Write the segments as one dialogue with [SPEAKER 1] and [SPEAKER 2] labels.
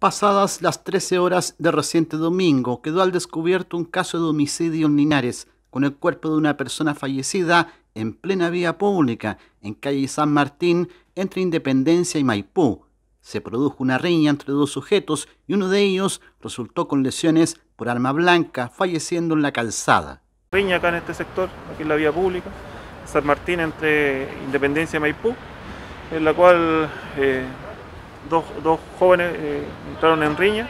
[SPEAKER 1] Pasadas las 13 horas de reciente domingo, quedó al descubierto un caso de homicidio en Linares, con el cuerpo de una persona fallecida en plena vía pública, en calle San Martín, entre Independencia y Maipú. Se produjo una riña entre dos sujetos y uno de ellos resultó con lesiones por arma blanca, falleciendo en la calzada.
[SPEAKER 2] Riña acá en este sector, aquí en la vía pública, San Martín entre Independencia y Maipú, en la cual eh, dos, dos jóvenes eh, entraron en riña,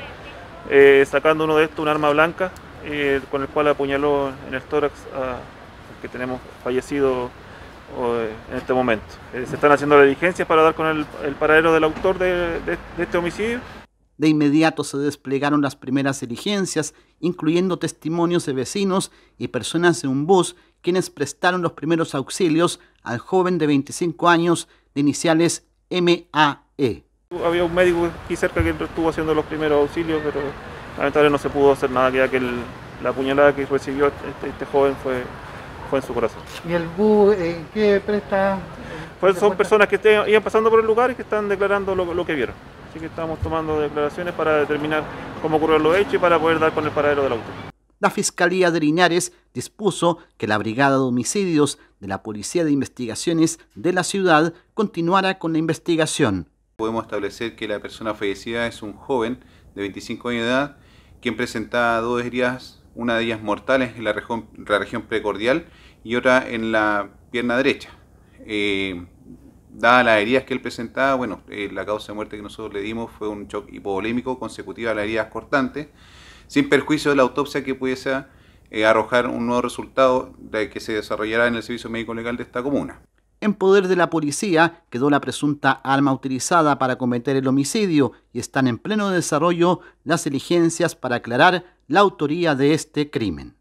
[SPEAKER 2] eh, sacando uno de estos un arma blanca, eh, con el cual apuñaló en el tórax al que tenemos fallecido en este momento. se están haciendo las diligencias para dar con el, paradero del autor de, de este homicidio.
[SPEAKER 1] De inmediato se desplegaron las primeras diligencias, incluyendo testimonios de vecinos y personas de un bus, quienes prestaron los primeros auxilios al joven de 25 años de iniciales MAE.
[SPEAKER 2] Había un médico aquí cerca que estuvo haciendo los primeros auxilios, pero lamentablemente no se pudo hacer nada, ya que la puñalada que recibió este, este, este joven fue, en su corazón.
[SPEAKER 3] ¿Y el bus eh, qué presta?
[SPEAKER 2] son personas que iban pasando por el lugar y que están declarando lo, que vieron. Así que estamos tomando declaraciones para determinar cómo ocurrió lo hecho y para poder dar con el paradero del auto.
[SPEAKER 1] La Fiscalía de Linares dispuso que la Brigada de Homicidios de la Policía de Investigaciones de la ciudad continuara con la investigación
[SPEAKER 3] podemos establecer que la persona fallecida es un joven de 25 años de edad, quien presentaba dos heridas, una de ellas mortales en la región, precordial y otra en la pierna derecha. Dada eh, dadas las heridas que él presentaba, bueno, eh, la causa de muerte que nosotros le dimos fue un shock hipovolémico consecutivo a las heridas cortantes, sin perjuicio de la autopsia que pudiese eh, arrojar un nuevo resultado que se desarrollará en el servicio médico legal de esta comuna.
[SPEAKER 1] En poder de la policía quedó la presunta arma utilizada para cometer el homicidio y están en pleno desarrollo las diligencias para aclarar la autoría de este crimen.